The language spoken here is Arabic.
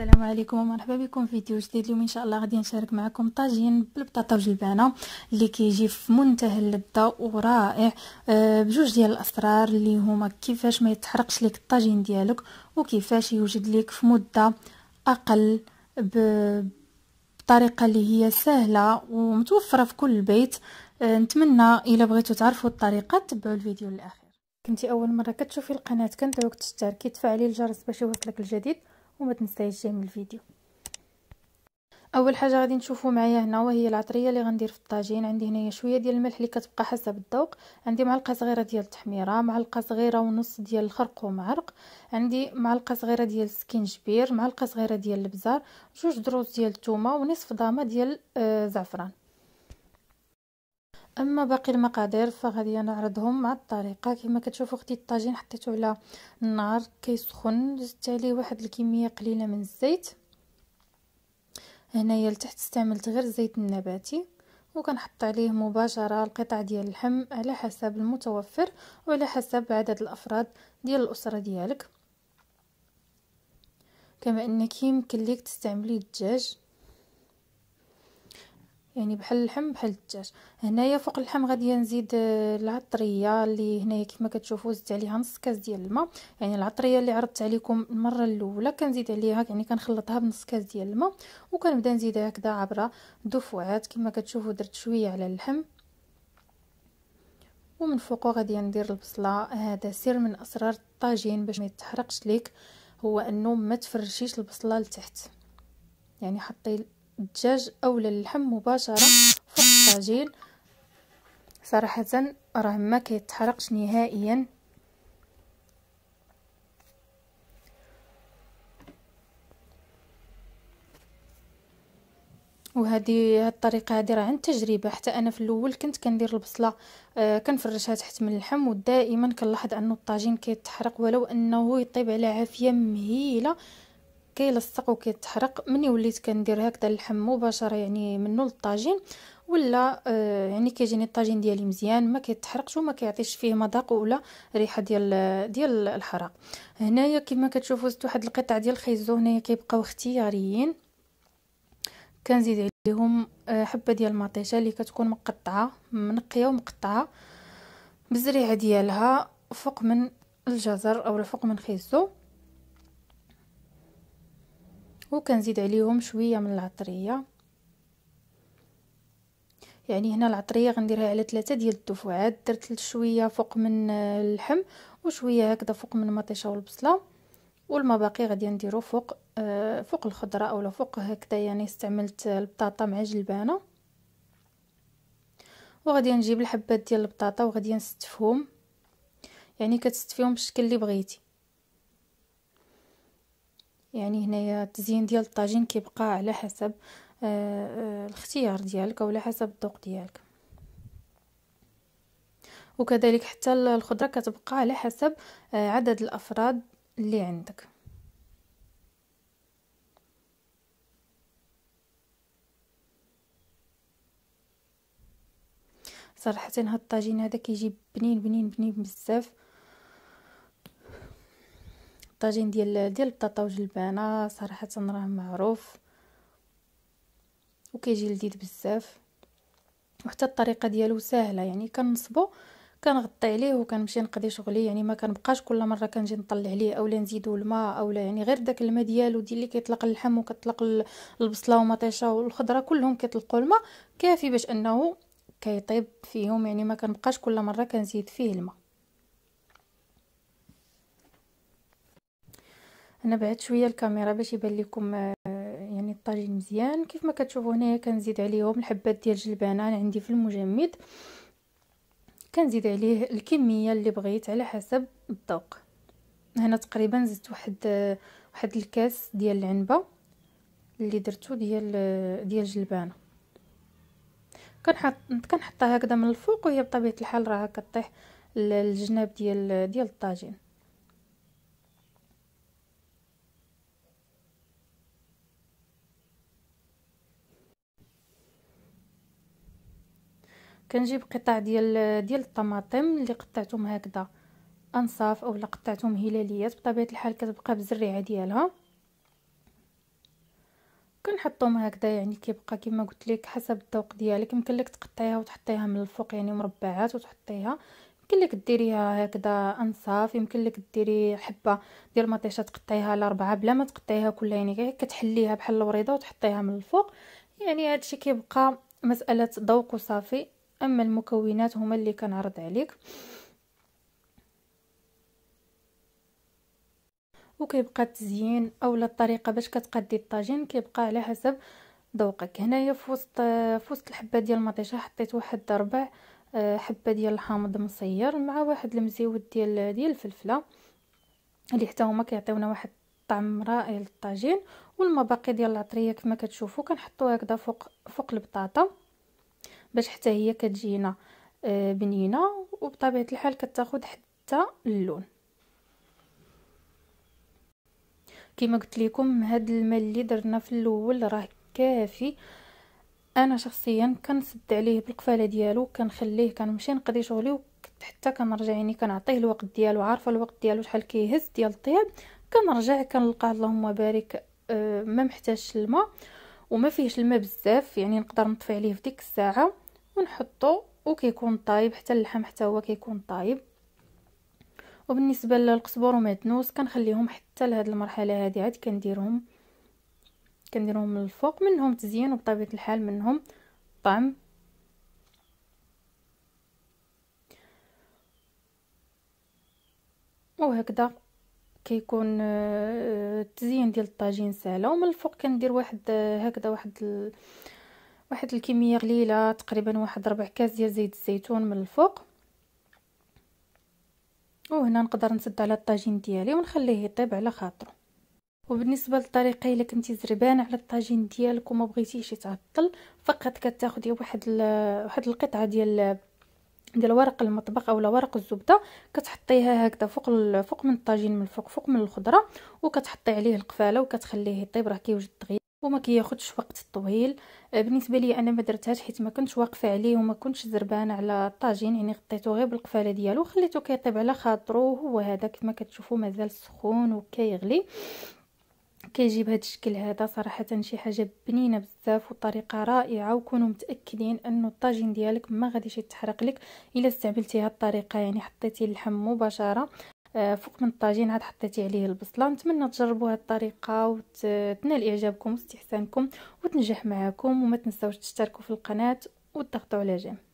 السلام عليكم ومرحبا بكم في فيديو جديد اليوم ان شاء الله غادي نشارك معكم طاجين بالبطاطا والجلبانه اللي كيجي في منتهى اللذه ورائع آه، بجوج ديال الاسرار اللي هما كيفاش ما يتحرقش لك الطاجين ديالك وكيفاش يوجد لك في مده اقل بطريقه اللي هي سهله ومتوفره في كل بيت آه، نتمنى الا بغيتو تعرفوا الطريقه تبعوا الفيديو للاخر كنتي اول مره كتشوفي القناه كندعوك تشتركي تفعلي الجرس باش يوصلك الجديد وما تنسايش جيم الفيديو اول حاجه غادي نشوفوا معايا هنا وهي العطريه اللي غندير في الطاجين عندي هنايا شويه ديال الملح اللي كتبقى حسب الذوق عندي معلقه صغيره ديال التحميره معلقه صغيره ونص ديال الخرق ومعرق عندي معلقه صغيره ديال السكينجبير معلقه صغيره ديال البزار جوج دروز ديال الثومه ونصف ضامه ديال الزعفران آه، اما باقي المقادير فغادي نعرضهم مع الطريقه كما كتشوفوا خديت الطاجين حطيته على النار كيسخن زدت عليه واحد الكميه قليله من الزيت هنايا لتحت استعملت غير الزيت النباتي وكنحط عليه مباشره القطع ديال اللحم على حسب المتوفر وعلى حسب عدد الافراد ديال الاسره ديالك كما انك يمكن ليك تستعملي الدجاج يعني بحال اللحم بحال الدجاج هنايا فوق اللحم غادي نزيد آه، العطريه اللي هنايا كما كتشوفوا زدت عليها نص كاس ديال الماء يعني العطريه اللي عرضت عليكم المره الاولى كنزيد عليها يعني كنخلطها بنص كاس ديال الماء وكنبدا نزيدها هكذا عبر دفعات كما كتشوفوا درت شويه على اللحم ومن فوقو غادي ندير البصله هذا سر من اسرار الطاجين باش ما يتحرقش ليك هو انه ما تفرشيش البصله لتحت يعني حطي الدجاج او اللحم مباشره فوق الطاجين صراحه راه ما كيتحرقش نهائيا وهذه هاد الطريقه هذه راه عن تجربه حتى انا في الاول كنت كندير البصله آه كنفرشها تحت من اللحم ودائما كنلاحظ انه الطاجين كيتحرق ولو انه يطيب على عافيه مهيله كيلصق وكيتحرق مني وليت كندير هكذا اللحم مباشره يعني منه للطاجين ولا آه يعني كيجيني الطاجين ديالي مزيان ما كيتحرقش وما كيعطيش فيه مذاق ولا ريحه ديال ديال الحرق هنايا كما كتشوفوا زدت واحد القطع ديال الخيزو هنايا كيبقاو اختياريين كنزيد عليهم آه، حبه ديال المطيشه اللي كتكون مقطعه منقيه ومقطعه بالزريعه ديالها فوق من الجزر او فوق من خيزو وكنزيد عليهم شويه من العطريه يعني هنا العطريه غنديرها على ثلاثة ديال الدفعات درت شويه فوق من اللحم وشويه هكذا فوق من المطيشه والبصله والمباقي غادي نديرو فوق آه، فوق الخضره اولا فوق هكذا يعني استعملت البطاطا مع جلبانه وغادي نجيب الحبات ديال البطاطا وغادي نستفهم يعني كتستفيهم بالشكل اللي بغيتي يعني هنايا التزيين ديال الطاجين كيبقى على حسب آه، آه، الاختيار ديالك او على حسب الذوق ديالك وكذلك حتى الخضره كتبقى على حسب آه، عدد الافراد اللي عندك صراحه هاد الطاجين هذا كيجي بنين بنين بنين بزاف الطاجين ديال ديال البطاطا وجلبانه صراحه راه معروف وكيجي لذيذ بزاف وحتى الطريقه ديالو سهله يعني كنصبو كنغطي عليه وكنمشي نقضي شغلي يعني ما كنبقاش كل مره كنجي نطلع عليه اولا نزيدو الماء اولا يعني غير داك الماء ديالو ديال اللي كيطلق اللحم وكطلق البصله ومطيشه والخضره كلهم كيطلقوا الماء كافي باش انه كيطيب فيهم يعني ما كنبقاش كل مره كنزيد فيه الماء انا بعدت شويه الكاميرا باش يبان لكم آه، يعني الطاجين مزيان كيف ما كتشوفوا هنايا كنزيد عليهم الحبات ديال الجلبانه انا عندي في المجمد كنزيد عليه الكميه اللي بغيت على حسب الذوق هنا تقريبا زدت واحد آه، واحد الكاس ديال العنبه اللي درتو ديال آه، ديال الجلبانه كنحط كنحطها هكذا من الفوق وهي بطبيعه الحال راه كطيح الجناب ديال ديال الطاجين كنجيب قطع ديال ديال الطماطم اللي قطعتهم هكذا انصاف اولا قطعتهم هلاليات بطبيعه الحال كتبقى بالزريعه ديالها كنحطهم هكذا يعني كيبقى كما قلت لك حسب الذوق ديالك يمكن لك تقطعيها وتحطيها من الفوق يعني مربعات وتحطيها يمكن لك ديريها هكذا انصاف يمكن لك ديري حبه ديال المطيشه تقطعيها اربعه بلا ما تقطعيها كلها يعني كتحليها بحال الوريضه وتحطيها من الفوق يعني هادشي كيبقى مساله ذوق وصافي أما المكونات هما اللي كنعرض عليك وكيبقى التزيين اولا الطريقه باش كتقدي الطاجين كيبقى على حسب ذوقك هنايا في وسط في وسط الحبه ديال المطيشه حطيت واحد ربع آه، حبه ديال الحامض مصير مع واحد المزيود ديال ديال الفلفله اللي حتى هما كيعطيونا واحد طعم رائع للطاجين والمباقي ديال العطريه كما كتشوفوا كنحطوها هكذا فوق فوق البطاطا باش حتى هي كتجينا آه، بنينه وبطبيعه الحال كتاخد حتى اللون كما قلت لكم هذا الماء اللي درنا في الاول راه كافي انا شخصيا كنسد عليه بالقفاله ديالو كنخليه كنمشي نقضي شغلي حتى كنرجع يعني كنعطيه الوقت ديالو عارفه الوقت ديالو شحال كيهز ديال الطياب كنرجع كنلقاه اللهم بارك أه ما محتاجش الماء وما فيهش الماء بزاف يعني نقدر نطفي عليه في ديك الساعه ونحطه وكيكون طايب حتى اللحم حتى هو كيكون طايب وبالنسبه للقزبر ومعدنوس كنخليهم حتى لهاد المرحله هادي عاد كنديرهم كنديرهم من الفوق منهم تزيين وبطبيعه الحال منهم طعم وهكذا كيكون التزيين آه، ديال الطاجين سهله ومن الفوق كندير واحد آه، هكذا واحد ال... واحد الكميه قليله تقريبا واحد ربع كاس ديال زيت الزيتون من الفوق وهنا نقدر نسد على الطاجين ديالي ونخليه يطيب على خاطره وبالنسبه للطريقه الا كنتي زربانه على الطاجين ديالك وما بغيتيش يتعطل فقط كتاخذي واحد ال... واحد القطعه ديال ديال ورق المطبخ اولا ورق الزبده كتحطيها هكذا فوق فوق من الطاجين من الفوق فوق من الخضره وكتحطي عليه القفاله وكتخليه يطيب راه كيوجد دغيا وما كياخذش وقت طويل آه، بالنسبه لي انا ما درتهاش حيت ما كنتش واقفه عليه وما كنتش زربانه على الطاجين يعني غطيتو غير بالقفاله ديالو وخليته كيطيب على خاطرو هو هذا كما كتشوفوا مازال سخون وكيغلي كيجيب هذا الشكل هذا صراحه شي حاجه بنينه بزاف وطريقه رائعه وكونوا متاكدين انه الطاجين ديالك ما غاديش يتحرق لك الا استعملتي هذه الطريقه يعني حطيتي اللحم مباشره آه، فوق من الطاجين عاد حطيتي عليه البصله نتمنى تجربوا هذه الطريقه وتنال اعجابكم واستحسانكم وتنجح معاكم وما تنساوش تشتركوا في القناه وتضغطوا على جيم